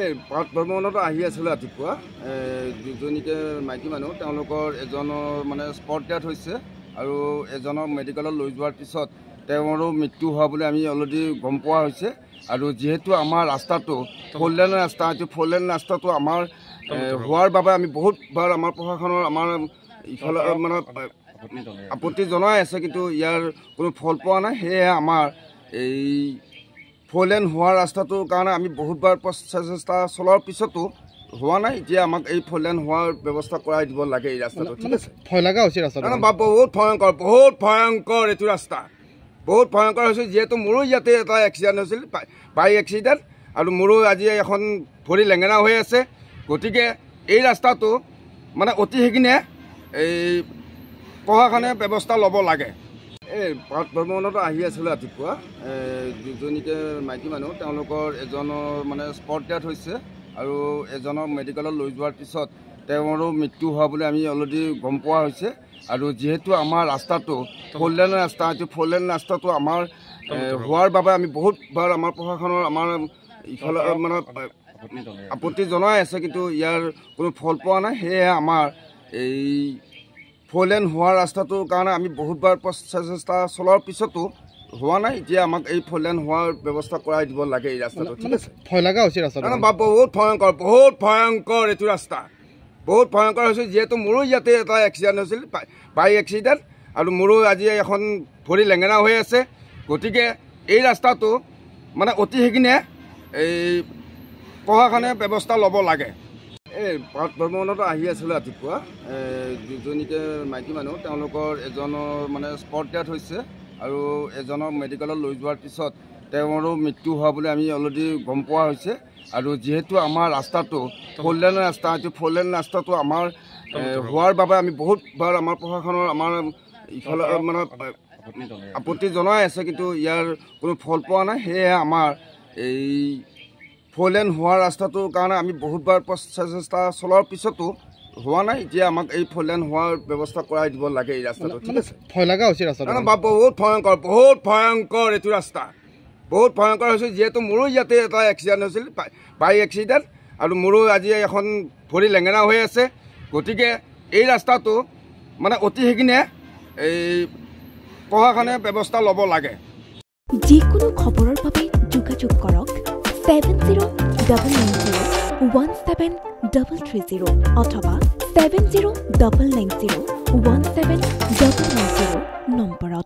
এই প্ৰাক্তভৱনত আহি আছিলোঁ ৰাতিপুৱা দুজনীকে মাইকী মানুহ তেওঁলোকৰ এজনৰ মানে স্পট ডেথ হৈছে আৰু এজনক মেডিকেলত লৈ যোৱাৰ পিছত তেওঁৰো মৃত্যু হোৱা বুলি আমি অলৰেডি গম পোৱা হৈছে আৰু যিহেতু আমাৰ ৰাস্তাটো ফ'ৰ লেন ৰাস্তা এইটো ফ'ৰ লেন ৰাস্তাটো আমাৰ হোৱাৰ বাবে আমি বহুতবাৰ আমাৰ প্ৰশাসনৰ আমাৰ ইফালে মানে আপত্তি জনাই আছে কিন্তু ইয়াৰ কোনো ফল পোৱা নাই সেয়েহে আমাৰ এই ফ'ৰ লেন হোৱা ৰাস্তাটোৰ কাৰণে আমি বহুতবাৰ প্ৰচেষ্টা চলোৱাৰ পিছতো হোৱা নাই এতিয়া আমাক এই ফ'ৰ লেন হোৱাৰ ব্যৱস্থা কৰাই দিব লাগে এই ৰাস্তাটো ঠিক আছে ভয় লগা হৈছে ৰাস্তা বহুত ভয়ংকৰ বহুত ভয়ংকৰ এইটো ৰাস্তা বহুত ভয়ংকৰ হৈছে যিহেতু মোৰো ইয়াতে এটা এক্সিডেণ্ট হৈছিল বাইক এক্সিডেণ্ট আৰু মোৰো আজি এখন ভৰি লেঙেৰা হৈ আছে গতিকে এই ৰাস্তাটো মানে অতি সেইখিনিয়ে এই প্ৰশাসনে ব্যৱস্থা ল'ব লাগে এই পাৰ্থভৱনত আহি আছিলোঁ ৰাতিপুৱা দুজনীকে মাইকী মানুহ তেওঁলোকৰ এজনৰ মানে স্পট ডেথ হৈছে আৰু এজনক মেডিকেলত লৈ যোৱাৰ পিছত তেওঁৰো মৃত্যু হোৱা বুলি আমি অলৰেডি গম পোৱা হৈছে আৰু যিহেতু আমাৰ ৰাস্তাটো ফ'ৰ ৰাস্তা এইটো ফ'ৰ ৰাস্তাটো আমাৰ হোৱাৰ বাবে আমি বহুতবাৰ আমাৰ প্ৰশাসনৰ আমাৰ ইফালে মানে আপত্তি জনাই আছে কিন্তু ইয়াৰ কোনো ফল পোৱা নাই সেয়েহে আমাৰ এই ফ'ৰ লেন হোৱা ৰাস্তাটোৰ কাৰণে আমি বহুতবাৰ প্ৰচেষ্টা চলোৱাৰ পিছতো হোৱা নাই এতিয়া আমাক এই ফ'ৰ লেন হোৱাৰ ব্যৱস্থা কৰাই দিব লাগে এই ৰাস্তাটো ঠিক আছে ভয় লগা হৈছে ৰাস্তা বহুত ভয়ংকৰ বহুত ভয়ংকৰ এইটো ৰাস্তা বহুত ভয়ংকৰ হৈছে যিহেতু মোৰো ইয়াতে এটা এক্সিডেণ্ট হৈছিল বাইক এক্সিডেণ্ট আৰু মোৰো আজি এখন ভৰি লেঙেৰা হৈ আছে গতিকে এই ৰাস্তাটো মানে অতি সেইখিনিয়ে এই প্ৰশাসনে ব্যৱস্থা ল'ব লাগে এই পাৰ্থভ্ৰমণত আহি আছিলোঁ ৰাতিপুৱা দুজনীকে মাইকী মানুহ তেওঁলোকৰ এজনৰ মানে স্পট ডেথ হৈছে আৰু এজনক মেডিকেলত লৈ যোৱাৰ পিছত তেওঁৰো মৃত্যু হোৱা বুলি আমি অলৰেডি গম পোৱা হৈছে আৰু যিহেতু আমাৰ ৰাস্তাটো ফ'ৰ লেন ৰাস্তা এইটো ফ'ৰ লেন ৰাস্তাটো আমাৰ হোৱাৰ বাবে আমি বহুতবাৰ আমাৰ প্ৰশাসনৰ আমাৰ ইফালে মানে আপত্তি জনাই আছে কিন্তু ইয়াৰ কোনো ফল পোৱা নাই সেয়েহে আমাৰ এই ফ'ৰ লেন হোৱা ৰাস্তাটোৰ কাৰণে আমি বহুতবাৰ প্ৰচেষ্টা চলোৱাৰ পিছতো হোৱা নাই যে আমাক এই ফ'ৰ লেন হোৱাৰ ব্যৱস্থা কৰাই দিব লাগে এই ৰাস্তাটো ঠিক আছে হৈছে বহুত ভয়ংকৰ বহুত ভয়ংকৰ এইটো ৰাস্তা বহুত ভয়ংকৰ হৈছিল যিহেতু মোৰো ইয়াতে এটা এক্সিডেণ্ট হৈছিল বাইক এক্সিডেণ্ট আৰু মোৰো আজি এখন ভৰি লেঙেৰা হৈ আছে গতিকে এই ৰাস্তাটো মানে অতি সেইখিনিয়ে এই প্ৰশাসনে ব্যৱস্থা ল'ব লাগে যিকোনো খবৰৰ বাবে যোগাযোগ কৰক seven zero' double nine zero' one seven double three zero' অথবা seven zero' double nine zero' one seven double nine zero' নম্বৰত